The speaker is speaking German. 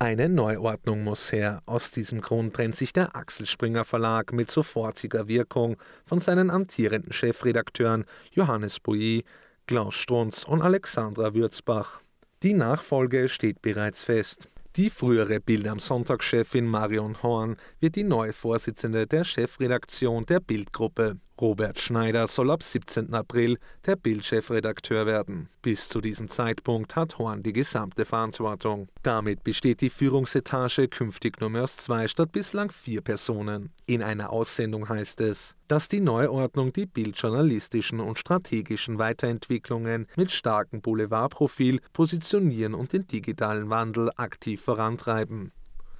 Eine Neuordnung muss her. Aus diesem Grund trennt sich der Axel Springer Verlag mit sofortiger Wirkung von seinen amtierenden Chefredakteuren Johannes Bouy, Klaus Strunz und Alexandra Würzbach. Die Nachfolge steht bereits fest. Die frühere Bild am Sonntag-Chefin Marion Horn wird die neue Vorsitzende der Chefredaktion der Bildgruppe. Robert Schneider soll ab 17. April der Bildchefredakteur werden. Bis zu diesem Zeitpunkt hat Horn die gesamte Verantwortung. Damit besteht die Führungsetage künftig nur mehr aus zwei statt bislang vier Personen. In einer Aussendung heißt es, dass die Neuordnung die bildjournalistischen und strategischen Weiterentwicklungen mit starkem Boulevardprofil positionieren und den digitalen Wandel aktiv vorantreiben.